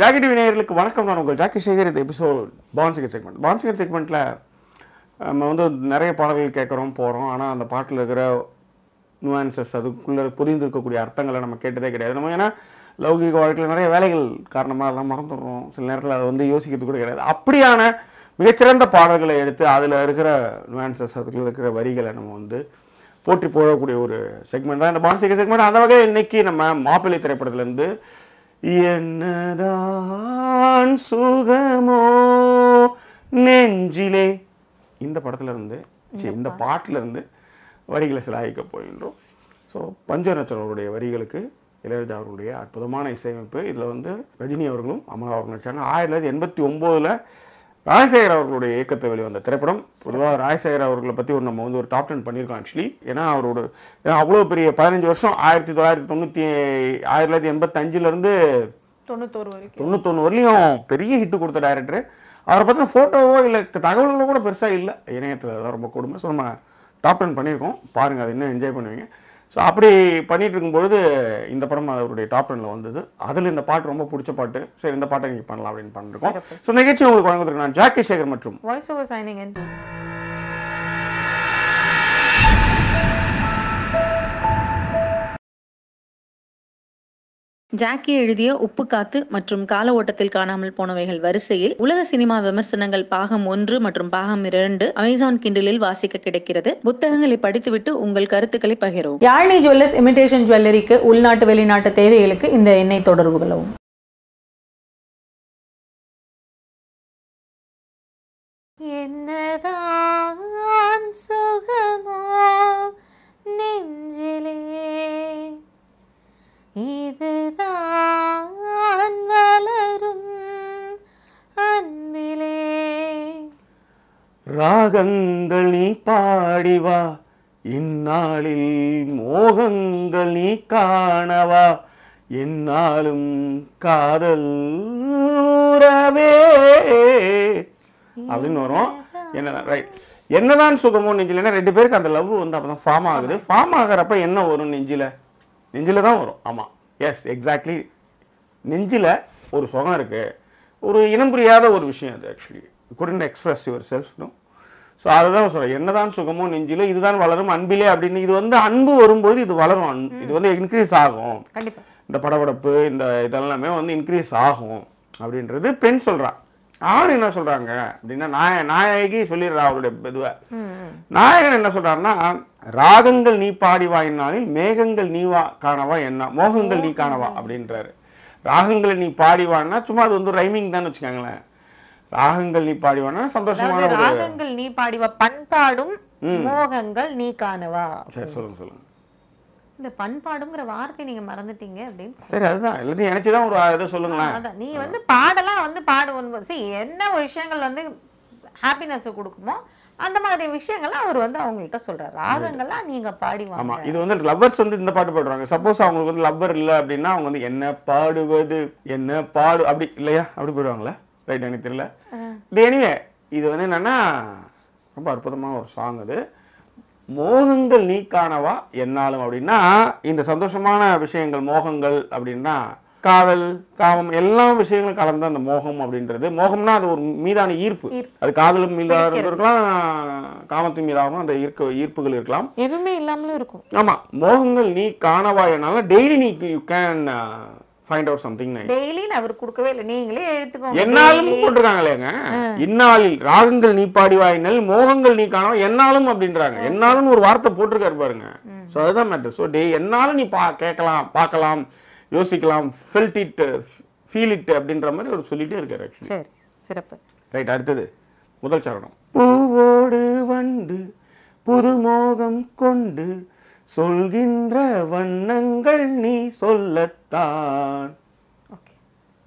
jacket விநாயகர்களுக்கு வணக்கம் நான் உங்கள் ஜாக்கி சேகர் இந்த எபிசோட் பான்சிகர் செக்மெண்ட் பான்சிகர் செக்மெண்ட்டில் நம்ம வந்து நிறைய பாடல்கள் கேட்குறோம் போகிறோம் ஆனால் அந்த பாட்டில் இருக்கிற நுவான்சஸ் அதுக்குள்ளே புரிந்து இருக்கக்கூடிய அர்த்தங்களை நம்ம கேட்டதே கிடையாது நம்ம ஏன்னா லௌகிக வாழ்க்கையில் நிறைய வேலைகள் காரணமாக அதெல்லாம் மறந்துடுறோம் சில நேரத்தில் அதை வந்து யோசிக்கிறது கூட கிடையாது அப்படியான மிகச்சிறந்த பாடல்களை எடுத்து அதில் இருக்கிற நுவான்சஸ் அதுக்குள்ள இருக்கிற வரிகளை நம்ம வந்து போற்றி போகக்கூடிய ஒரு செக்மெண்ட் தான் இந்த பான்சிகர் செக்மெண்ட் அந்த வகையில் இன்றைக்கி நம்ம மாப்பிள்ளை திரைப்படத்துலேருந்து என்னதான் சுகமோ நெஞ்சிலே இந்த படத்துல இருந்து இந்த பாட்டிலேருந்து வரிகளை சிலாயிக்க போகின்றோம் ஸோ பஞ்சநட்சம் அவருடைய வரிகளுக்கு இளையராஜா அவர்களுடைய அற்புதமான இசையமைப்பு இதில் வந்து ரஜினி அவர்களும் அமலா அவர்களும் நடித்தாங்க ஆயிரத்தி தொள்ளாயிரத்தி எண்பத்தி ஒம்போதில் ராஜசேகர் அவர்களுடைய இயக்கத்தை வெளிவந்த திரைப்படம் பொதுவாக ராஜசேகர் அவர்களை பற்றி ஒரு நம்ம வந்து ஒரு டாப் டென் பண்ணியிருக்கோம் ஆக்சுவலி ஏன்னா அவரோட ஏன்னா அவ்வளோ பெரிய பதினஞ்சு வருஷம் ஆயிரத்தி தொள்ளாயிரத்தி தொண்ணூற்றி ஆயிரத்தி தொள்ளாயிரத்தி எண்பத்தஞ்சுலேருந்து தொண்ணூத்தொரு தொண்ணூத்தொன்று வரலையும் பெரிய ஹிட்டு கொடுத்த டேரக்டர் அவரை பற்றின ஃபோட்டோவோ இல்லை தகவல்களோ கூட பெருசாக இல்லை இணையத்தில் ரொம்ப கொடுமை ஸோ நம்ம டாப் டென் பண்ணியிருக்கோம் பாருங்கள் அதை இன்னும் என்ஜாய் பண்ணுவீங்க ஸோ அப்படி பண்ணிகிட்டு இருக்கும்பொழுது இந்த படம் அவருடைய டாப் டெனில் வந்தது அதில் இந்த பாட்டு ரொம்ப பிடிச்ச பாட்டு சரி இந்த பாட்டை நீங்கள் பண்ணலாம் அப்படின்னு பண்ணிருக்கோம் ஸோ நிகழ்ச்சி உங்களுக்கு வழங்குவதற்கு நான் ஜாக்கி சேகர் மற்றும் வாய்ஸ் ஓவர் சைனிங் ஜாக்கி எழுதிய உப்பு காத்து மற்றும் கால ஓட்டத்தில் காணாமல் போனவைகள் வரிசையில் உலக சினிமா விமர்சனங்கள் பாகம் ஒன்று மற்றும் பாகம் இரண்டு அமேசான் கிண்டலில் வாசிக்க கிடைக்கிறது புத்தகங்களை படித்துவிட்டு உங்கள் கருத்துக்களை பகிரவும் யாழ்னி ஜுவல்லர்ஸ் இமிடேஷன் ஜுவல்லரிக்கு உள்நாட்டு வெளிநாட்டு தேவைகளுக்கு இந்த எண்ணெய் தொடர்புகளவும் மோகங்கள் நீ பாடிவா இந்நாளில் மோகங்கள் நீ காணவா என்னாலும் காதல் அப்படின்னு வரும் என்னதான் ரைட் என்னதான் சுகமோ நெஞ்சில் ரெண்டு பேருக்கு அந்த லவ் வந்து அப்போ தான் ஃபார்ம் ஆகுது ஃபார்ம் ஆகிறப்ப என்ன வரும் நெஞ்சில் நெஞ்சில் தான் வரும் ஆமாம் எஸ் எக்ஸாக்ட்லி நெஞ்சில் ஒரு சுகம் இருக்குது ஒரு இனம் புரியாத ஒரு விஷயம் அது ஆக்சுவலி குடன் express yourself no so அதை தான் சொல்கிறேன் என்னதான் சுகமோ நெஞ்சிலோ இதுதான் வளரும் அன்பிலே அப்படின்னு இது வந்து அன்பு வரும்போது இது வளரும் இது வந்து இன்க்ரீஸ் ஆகும் இந்த படபடப்பு இந்த இதெல்லாமே வந்து இன்க்ரீஸ் ஆகும் அப்படின்றது பெண் சொல்கிறான் ஆண் என்ன சொல்கிறாங்க அப்படின்னா நாய நாயகி சொல்லிடுறா அவருடைய இதுவை நாயகன் என்ன சொல்கிறாருன்னா ராகங்கள் நீ பாடி வாயினாலில் மேகங்கள் நீ வா காணவா என்ன மோகங்கள் நீ காணவா அப்படின்றாரு ராகங்களை நீ பாடிவான்னா சும்மா அது வந்து ரைமிங் தான் வச்சுக்கோங்களேன் ராகங்கள் நீ பாடிவானா சந்தோஷமான ஒரு ராகங்கள் நீ பாடிவா பண்பாடும் மோகங்கள் நீ காணவா சரி சொல்லுங்க சொல்லுங்க இந்த பண்பாடுங்கிற வார்த்தை நீங்க மறந்துட்டீங்க அப்படின்னு சரி அதுதான் எல்லாத்தையும் நினைச்சுதான் ஒரு இதை சொல்லுங்களேன் நீ வந்து பாடலாம் வந்து பாடுவோம் சரி என்ன விஷயங்கள் வந்து ஹாப்பினஸ் கொடுக்குமோ அந்த மாதிரி விஷயங்கள்லாம் அவர் வந்து அவங்கள்ட்ட சொல்றார் ராகங்கள்லாம் நீங்க பாடிவாங்க ஆமா இது வந்து லவ்வர்ஸ் வந்து இந்த பாட்டு பாடுறாங்க சப்போஸ் அவங்களுக்கு வந்து லவ்வர் இல்லை அப்படின்னா அவங்க வந்து என்ன பாடுவது என்ன பாடு அப்படி இல்லையா அப்படி போடுவாங்களா ரைட் எனக்கு தெரியல எனிவே இது வந்து என்னென்னா ரொம்ப அற்புதமான ஒரு சாங் அது மோகங்கள் நீ காணவா என்னாலும் அப்படின்னா இந்த சந்தோஷமான விஷயங்கள் மோகங்கள் அப்படின்னா காதல் காமம் எல்லா விஷயங்களும் கலந்து அந்த மோகம் அப்படின்றது மோகம்னா அது ஒரு மீதான ஈர்ப்பு அது காதலும் மீதாக இருக்கலாம் காமத்து மீதாகவும் அந்த ஈர்க்க ஈர்ப்புகள் இருக்கலாம் எதுவுமே இல்லாமலும் இருக்கும் ஆமாம் மோகங்கள் நீ காணவா என்னாலும் டெய்லி நீ you can find out something daily அவர் கொடுக்கவே இல்லை நீங்களே எழுத்துக்கோங்க என்னாலும் போட்டிருக்காங்களேங்க இன்னாலில் ராகங்கள் நீ பாடி வாயினல் மோகங்கள் நீ காணும் என்னாலும் அப்படின்றாங்க என்னாலும் ஒரு வார்த்தை போட்டிருக்காரு பாருங்க ஸோ அதுதான் மேட்ரு ஸோ டே என்னாலும் நீ பா கேட்கலாம் பார்க்கலாம் யோசிக்கலாம் ஃபெல்ட் இட் ஃபீல் இட் அப்படின்ற மாதிரி அவர் சொல்லிட்டே இருக்காரு சரி சிறப்பு ரைட் அடுத்தது முதல் சரணம் பூவோடு வண்டு புதுமோகம் கொண்டு சொல்கின்ற வண்ணங்கள் நீ சொல்லத்தான்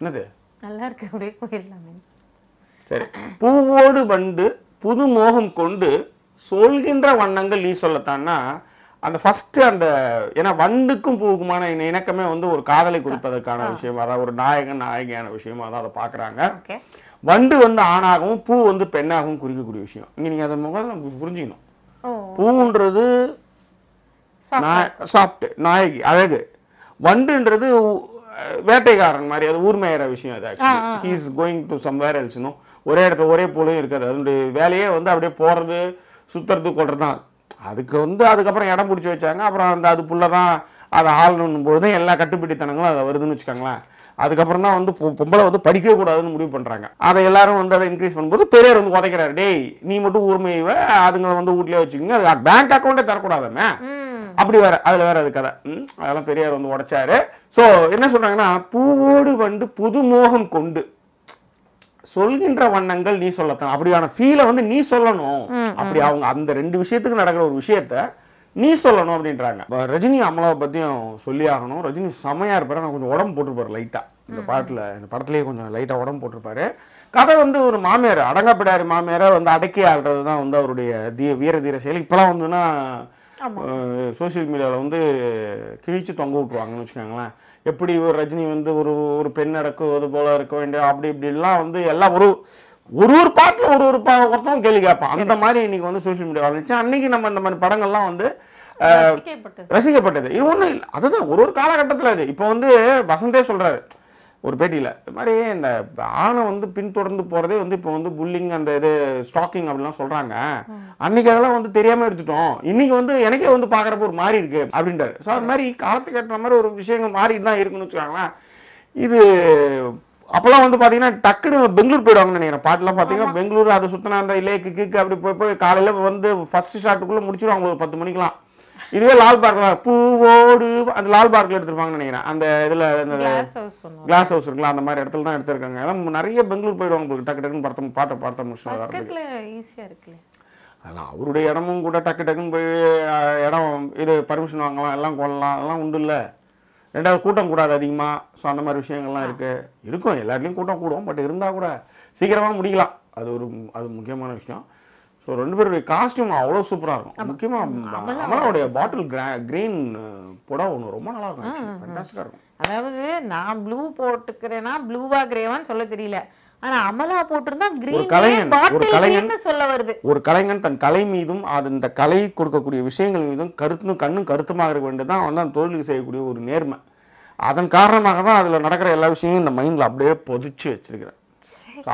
என்னது நல்லா இருக்கு அப்படியே போயிடலாமே சரி பூவோடு வண்டு புது மோகம் கொண்டு சொல்கின்ற வண்ணங்கள் நீ சொல்லத்தான்னா அந்த ஃபஸ்ட்டு அந்த ஏன்னா வண்டுக்கும் பூவுக்குமான இணக்கமே வந்து ஒரு காதலை குறிப்பதற்கான விஷயம் அதாவது ஒரு நாயகன் நாயகியான விஷயமா தான் அதை பார்க்குறாங்க வண்டு வந்து ஆணாகவும் பூ வந்து பெண்ணாகவும் குறிக்கக்கூடிய விஷயம் இங்கே நீங்கள் அதை முதல்ல புரிஞ்சுக்கணும் பூன்றது சாஃப்ட் நாயகி அழகு வண்டுன்றது வேட்டைக்காரன் மாதிரி அது ஊர்மையாகிற விஷயம் அது actually is going to somewhere எல்ஸ்னும் ஒரே இடத்துல ஒரே போலும் இருக்காது அதனுடைய வேலையே வந்து அப்படியே போகிறது சுற்றுறது கொள்றது தான் அதுக்கு வந்து அதுக்கப்புறம் இடம் பிடிச்சி வச்சாங்க அப்புறம் அந்த புள்ள தான் அதை ஆளணும் போது தான் எல்லா கட்டுப்பிடித்தனங்களும் அதை வருதுன்னு வச்சுக்கோங்களேன் அதுக்கப்புறம் தான் வந்து பொம்பளை வந்து படிக்கவே கூடாதுன்னு முடிவு பண்ணுறாங்க அதை எல்லாரும் வந்து அதை இன்க்ரீஸ் பண்ணும்போது பெரியார் வந்து உதைக்கிறாரு டேய் நீ மட்டும் ஊர்மையை அதுங்களை வந்து வீட்லேயே வச்சுக்கோங்க அது பேங்க் அக்கௌண்ட்டே தரக்கூடாதாமே அப்படி வேற அதில் வேற அது கதை அதெல்லாம் பெரியார் வந்து உடைச்சாரு ஸோ என்ன சொல்றாங்கன்னா பூவோடு வந்து புதுமோகம் கொண்டு சொல்கின்ற வண்ணங்கள் நீ சொல்லத்தான் அப்படியான ஃபீலை வந்து நீ சொல்லணும் அப்படி அவங்க அந்த ரெண்டு விஷயத்துக்கு நடக்கிற ஒரு விஷயத்த நீ சொல்லணும் அப்படின்றாங்க ரஜினி அமலாவை பற்றியும் சொல்லி ஆகணும் ரஜினி செமையாக இருப்பார் நான் கொஞ்சம் உடம்பு போட்டிருப்பாரு லைட்டாக இந்த பாட்டில் இந்த படத்துலேயே கொஞ்சம் லைட்டாக உடம்பு போட்டிருப்பாரு கதை வந்து ஒரு மாமியார் அடங்கப்படாரு மாமியாரை வந்து அடக்கி ஆள்றது தான் வந்து அவருடைய தீ வீர தீர செயல் இப்போலாம் வந்துன்னா சோசியல் மீடியாவில் வந்து கிழிச்சு தொங்க விட்ருவாங்கன்னு வச்சுக்கோங்களேன் எப்படி ஒரு ரஜினி வந்து ஒரு ஒரு பெண் அது போல் இருக்க வேண்டிய அப்படி இப்படிலாம் வந்து எல்லாம் ஒரு ஒரு ஒரு பாட்டில் ஒரு ஒரு பா ஒருத்தவங்க கேள்வி கேட்பான் அந்த மாதிரி இன்றைக்கி வந்து சோஷியல் மீடியா வந்துச்சு அன்றைக்கி நம்ம இந்த மாதிரி படங்கள்லாம் வந்து ரசிக்கப்பட்டது இது ஒன்றும் இல்லை அதுதான் ஒரு ஒரு காலகட்டத்தில் அது இப்போ வந்து வசந்தே சொல்கிறாரு ஒரு பேட்டியில் இது மாதிரி இந்த ஆணை வந்து பின்தொடர்ந்து போகிறதே வந்து இப்போ வந்து புல்லிங் அந்த இது ஸ்டாக்கிங் அப்படிலாம் சொல்கிறாங்க அன்றைக்கி அதெல்லாம் வந்து தெரியாமல் எடுத்துட்டோம் இன்றைக்கி வந்து எனக்கே வந்து பார்க்குறப்ப ஒரு மாறி இருக்குது அப்படின்றாரு ஸோ அது மாதிரி காலத்துக்கு ஏற்ற மாதிரி ஒரு விஷயங்கள் மாறி தான் இருக்குன்னு வச்சுக்காங்களேன் இது அப்போல்லாம் வந்து பார்த்தீங்கன்னா டக்குன்னு பெங்களூர் போயிடுவாங்கன்னு நினைக்கிறேன் பாட்டெலாம் பார்த்தீங்கன்னா பெங்களூர் அதை சுற்றின அந்த லேக்கு கிக்கு அப்படி போய் போய் காலையில் வந்து ஃபஸ்ட்டு ஷாட்டுக்குள்ளே முடிச்சிடுவாங்க ஒரு பத்து மணிக்கெலாம் இதுவே லால் பார்க் பூவோடு அந்த லால் பார்க்கில் எடுத்திருப்பாங்கன்னு நினைக்கிறேன் அந்த இதில் இந்த கிளாஸ் ஹவுஸ் இருக்குல்ல அந்த மாதிரி இடத்துல தான் எடுத்திருக்காங்க அதான் நிறைய பெங்களூர் போயிடுவாங்க உங்களுக்கு டக்கு டக்குன்னு பார்த்த பாட்டை பார்த்த இருக்கு அதெல்லாம் அவருடைய இடமும் கூட டக்கு டக்குன்னு போய் இடம் இது பர்மிஷன் வாங்கலாம் எல்லாம் கொள்ளலாம் அதெல்லாம் உண்டு இல்லை ரெண்டாவது கூட்டம் கூடாது அதிகமாக ஸோ அந்த மாதிரி விஷயங்கள்லாம் இருக்குது இருக்கும் எல்லாத்துலேயும் கூட்டம் கூடுவோம் பட் இருந்தால் கூட சீக்கிரமாக முடிக்கலாம் அது ஒரு அது முக்கியமான விஷயம் ஸோ ரெண்டு பேருடைய காஸ்ட்யூம் அவ்வளோ சூப்பராக இருக்கும் முக்கியமாக அமலாவுடைய பாட்டில் கிரா க்ரீன் புடவை ஒன்று ரொம்ப நல்லா இருக்கும் ஃபண்டாஸ்டிக்காக இருக்கும் அதாவது நான் ப்ளூ போட்டுக்கிறேன்னா ப்ளூவா கிரேவான்னு சொல்ல தெரியல ஆனா அமலா போட்டிருந்தா கிரீன் ஒரு கலைஞன் சொல்ல வருது ஒரு கலைஞன் தன் கலை மீதும் அது இந்த கலை கொடுக்கக்கூடிய விஷயங்கள் மீதும் கருத்தும் கண்ணும் கருத்துமாக இருக்க வேண்டியதான் வந்து அந்த தொழிலுக்கு செய்யக்கூடிய ஒரு நேர்மை அதன் காரணமாக தான் அதில் நடக்கிற எல்லா விஷயமும் இந்த மைண்டில் அப்படியே பொதிச்சு வச்சிருக்கிறேன்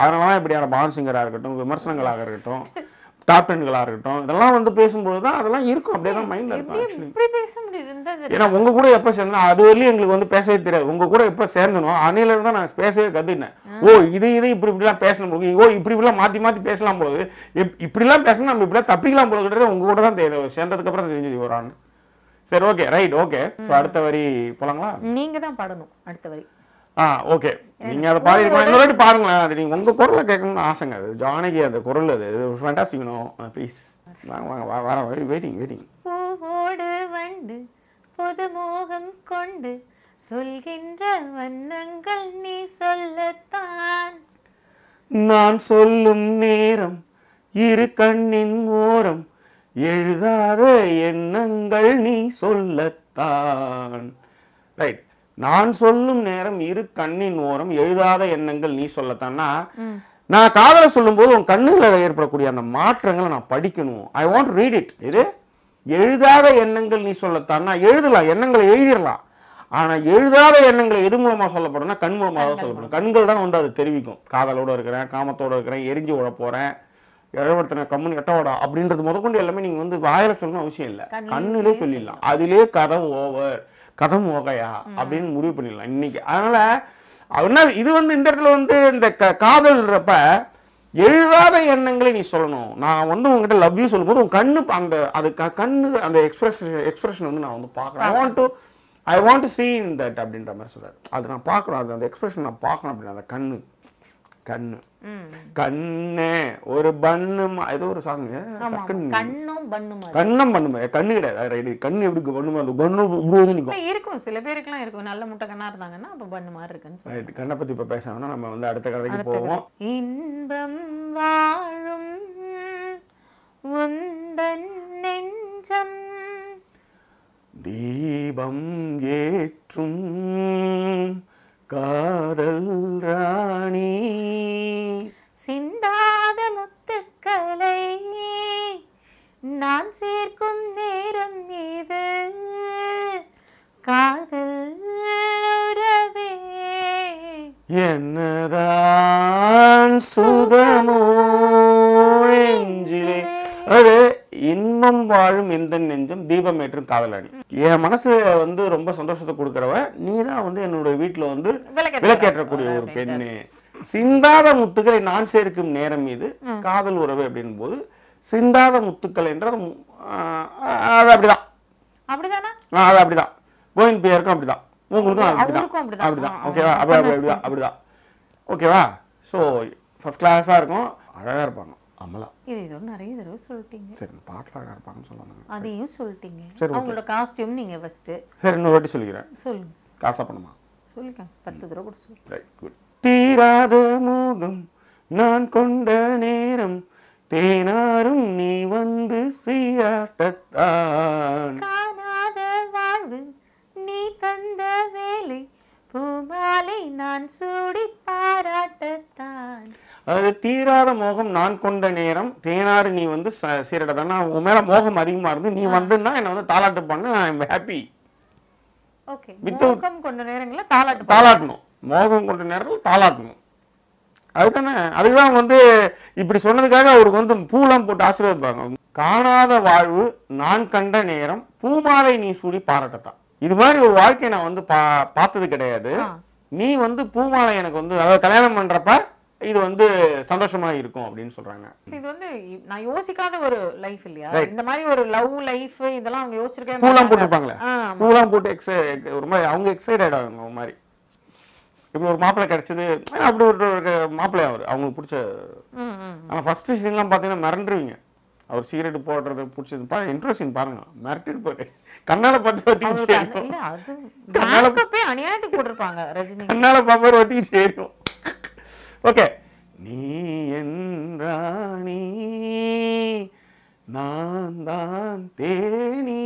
அதனால தான் இப்படியான பான்சிங்கராக இருக்கட்டும் விமர்சனங்களாக இருக்கட்டும் டாப் டென்களாக இருக்கட்டும் இதெல்லாம் வந்து பேசும்போது தான் அதெல்லாம் இருக்கும் அப்படியே தான் மைண்டில் இருக்கும் ஆக்சுவலி ஏன்னா உங்கள் கூட எப்போ சேர்ந்தோம் அது வரலையும் எங்களுக்கு வந்து பேசவே தெரியாது உங்கள் கூட எப்போ சேர்ந்தனோ அன்னையிலேருந்து தான் நான் பேசவே கற்றுக்கினேன் ஓ இது இது இப்படி இப்படிலாம் பேசணும் போது ஓ இப்படி இப்படிலாம் மாற்றி மாற்றி பேசலாம் போது இப் இப்படிலாம் பேசணும் நம்ம இப்படிலாம் தப்பிக்கலாம் போலகிட்ட உங்கள் கூட தான் தெரியும் சேர்ந்ததுக்கப்புறம் தெரிஞ்சது ஒரு ஆண்டு சரி ஓகே ரைட் ஓகே ஸோ அடுத்த வரி போகலாங்களா நீங்கள் தான் பாடணும் அடுத்த வரி ஆ ஓகே நீங்கள் அதை பாடி இன்னொரு வாட்டி பாருங்களேன் அது நீங்கள் உங்கள் குரலை கேட்கணும்னு ஆசைங்க அது ஜானகி அந்த குரல் அது ஃபேண்டாஸ்டிக் ப்ளீஸ் வாங்க வாங்க வர வெயிட்டிங் வெயிட்டிங் ஓடு வண்டு பொது மோகம் கொண்டு சொல்கின்ற வண்ணங்கள் நீ சொல்லத்தான் நான் சொல்லும் நேரம் இரு கண்ணின் ஓரம் எழுதாத எண்ணங்கள் நீ சொல்லத்தான் ரைட் நான் சொல்லும் நேரம் இரு கண்ணின் ஓரம் எழுதாத எண்ணங்கள் நீ சொல்லத்தான்னா நான் காதலை சொல்லும் போது உன் கண்ணுகளில் ஏற்படக்கூடிய அந்த மாற்றங்களை நான் படிக்கணும் ஐ வாண்ட் ரீட் இட் இது எழுதாத எண்ணங்கள் நீ சொல்லத்தான்னா எழுதலாம் எண்ணங்களை எழுதிடலாம் ஆனால் எழுதாத எண்ணங்களை எது மூலமாக சொல்லப்படும்னா கண் மூலமாக தான் சொல்லப்படும் கண்கள் தான் வந்து அது தெரிவிக்கும் காதலோடு இருக்கிறேன் காமத்தோடு இருக்கிறேன் எரிஞ்சு ஓட போறேன் இழவர்த்தனை கம்முன்னு எட்டவாடா அப்படின்றது முதற்கொண்டு எல்லாமே நீங்கள் வந்து வாயில் சொல்லணும் அவசியம் இல்லை கண்ணிலே சொல்லிடலாம் அதிலே கதை ஓவர் கதம் ஓகையா அப்படின்னு முடிவு பண்ணிடலாம் இன்னைக்கு அதனால் அதனால் இது வந்து இந்த இடத்துல வந்து இந்த க காதல்ன்றப்ப எழுதாத எண்ணங்களை நீ சொல்லணும் நான் வந்து உங்ககிட்ட லவ் யூ சொல்லும்போது உன் கண்ணு அந்த அது கண்ணு அந்த எக்ஸ்பிரஸ் எக்ஸ்பிரஷன் வந்து நான் வந்து பார்க்குறேன் I want to I want to see in that அப்படின்ற மாதிரி சொல்கிறார் அது நான் பார்க்குறேன் அது அந்த எக்ஸ்பிரஷன் நான் பார்க்கணும் அப்படின்னு அந்த கண்ணு கண்ணு கண்ணு ஒரு பண்ணு ஏதோ ஒரு சாங் கண்ணும் பண்ணுமா கண்ணம் பண்ணுமா கண்ணு கிடையாது ரைட் கண்ணு எப்படி பண்ணுமா அந்த கண்ணு இப்படி நிற்கும் இருக்கும் சில பேருக்குலாம் இருக்கும் நல்ல முட்டை கண்ணா இருந்தாங்கன்னா அப்போ பண்ணு மாதிரி இருக்குன்னு ரைட் கண்ணை பற்றி இப்போ பேசாமனா நம்ம வந்து அடுத்த கதைக்கு போவோம் இன்பம் வாழும் உந்தன் நெஞ்சம் தீபம் ஏற்றும் காதல் ராணி சிந்தாத முத்துக்களை நான் சேர்க்கும் நேரம் இது காதல் உறவே என்னதான் சுதமோ இன்பம் வாழும் எந்த நெஞ்சம் தீபம் ஏற்றும் காதலாணி என் மனசு வந்து ரொம்ப சந்தோஷத்தை கொடுக்குறவ நீ தான் வந்து என்னுடைய வீட்டில் வந்து விளக்கேற்றக்கூடிய ஒரு பெண்ணு சிந்தாத முத்துக்களை நான் சேர்க்கும் நேரம் மீது காதல் உறவு அப்படின் போது சிந்தாத முத்துக்கள் என்றால் அது அப்படிதான் அப்படிதானா அது அப்படிதான் கோவிந்த் பேருக்கும் அப்படிதான் உங்களுக்கும் அப்படிதான் அப்படிதான் ஓகேவா அப்படி அப்படிதான் அப்படிதான் ஓகேவா ஸோ ஃபஸ்ட் கிளாஸாக இருக்கும் அழகாக இருப்பாங்க அமலா இது ஏதோ நிறைய தடவை சொல்லிட்டீங்க சரி பாட்டில் அழகாக இருப்பாங்கன்னு சொல்லுவாங்க அதையும் சொல்லிட்டீங்க சரி உங்களோட காஸ்டியூம் நீங்கள் ஃபஸ்ட்டு சரி இன்னொரு வாட்டி சொல்லிக்கிறேன் சொல்லுங்க காசா பண்ணுமா சொல்லுங்க பத்து தடவை கூட சொல்லுங்க தீராத மோகம் நான் கொண்ட நேரம் தேனாரும் நீ வந்து சீராட்டத்தான் அதாவது தீராத மோகம் நான் கொண்ட நேரம் தேனாறு நீ வந்து சீரட நான் உன் மேலே மோகம் அதிகமாக இருந்து நீ வந்துன்னா என்னை வந்து தாலாட்டு பண்ண ஐ எம் ஹாப்பி வித்தவுட் கொண்ட நேரங்களில் தாலாட்டு தாளாட்டணும் மோகம் கொண்ட நேரத்தில் தாலாட்டணும் அதுதானே அதுதான் வந்து இப்படி சொன்னதுக்காக அவருக்கு வந்து பூலாம் போட்டு ஆசீர்வதிப்பாங்க காணாத வாழ்வு நான் கண்ட நேரம் பூமாலை நீ சூடி பாராட்டத்தான் இது மாதிரி ஒரு வாழ்க்கையை நான் வந்து பா பார்த்தது கிடையாது நீ வந்து பூமாலை எனக்கு வந்து அதாவது கல்யாணம் பண்ணுறப்ப இது வந்து சந்தோஷமா இருக்கும் அப்படின்னு சொல்றாங்க இது வந்து நான் யோசிக்காத ஒரு லைஃப் இல்லையா இந்த மாதிரி ஒரு லவ் லைஃப் இதெல்லாம் அவங்க யோசிச்சிருக்கே பூலாம் போட்டுருப்பாங்களே பூலாம் போட்டு எக்ஸை ஒரு மாதிரி அவங்க எக்ஸைட்டட் ஆகுங்க ஒரு மாதிரி இப்படி ஒரு மாப்பிள்ளை கிடைச்சது அப்படி ஒரு மாப்பிள்ளை அவர் அவங்களுக்கு பிடிச்ச ஆனால் ஃபஸ்ட்டு சீன்லாம் பார்த்தீங்கன்னா மிரண்டுருவீங்க அவர் சீரட் போடுறது பிடிச்சது பா இன்ட்ரெஸ்டிங் பாருங்க மிரட்டிட்டு போயிரு கண்ணால பார்த்து ஒட்டிக்கிட்டு கண்ணால பார்ப்பாரு ஒட்டிக்கிட்டு ஏறும் ஓகே நீ என்றாணி நான் தான் தேனி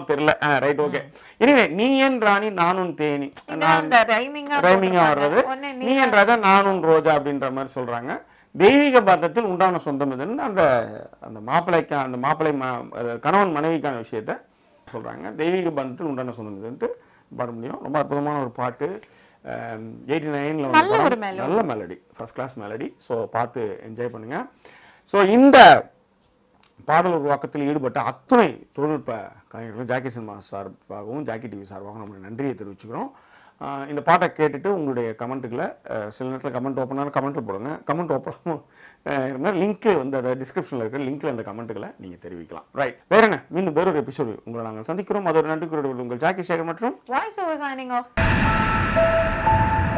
என்னமோ தெரியல ரைட் ஓகே இனிவே நீ என் ராணி நானும் தேனி ரைமிங்கா வர்றது நீ என் ராஜா நானும் ரோஜா அப்படின்ற மாதிரி சொல்றாங்க தெய்வீக பந்தத்தில் உண்டான சொந்தம் இதுன்னு அந்த அந்த மாப்பிள்ளைக்கு அந்த மாப்பிள்ளை கணவன் மனைவிக்கான விஷயத்த சொல்றாங்க தெய்வீக பந்தத்தில் உண்டான சொந்தம் இதுன்ட்டு பாட முடியும் ரொம்ப அற்புதமான ஒரு பாட்டு எயிட்டி நைனில் நல்ல melody first class melody so பார்த்து என்ஜாய் பண்ணுங்க ஸோ இந்த பாடல் உருவாக்கத்தில் ஈடுபட்ட அத்தனை தொழில்நுட்ப கலைஞர்களும் ஜாக்கி சினிமா சார்பாகவும் ஜாக்கி டிவி சார்பாகவும் நம்ம நன்றியை தெரிவிச்சுக்கிறோம் இந்த பாட்டை கேட்டுட்டு உங்களுடைய கமெண்ட்டுகளை சில நேரத்தில் கமெண்ட் ஓப்பனாலும் கமெண்ட்டில் போடுங்க கமெண்ட் ஓப்பனாகவும் இருந்தால் லிங்க்கு வந்து அதை டிஸ்கிரிப்ஷனில் இருக்கிற லிங்க்கில் அந்த கமெண்ட்டுகளை நீங்கள் தெரிவிக்கலாம் ரைட் வேற என்ன மீண்டும் வேறொரு எபிசோடு உங்களை நாங்கள் சந்திக்கிறோம் அதோட நன்றி குறிப்பிட்டு உங்கள் ஜாக்கி சேகர் மற்றும் வாய்ஸ் ஓவர் சைனிங் ஆஃப்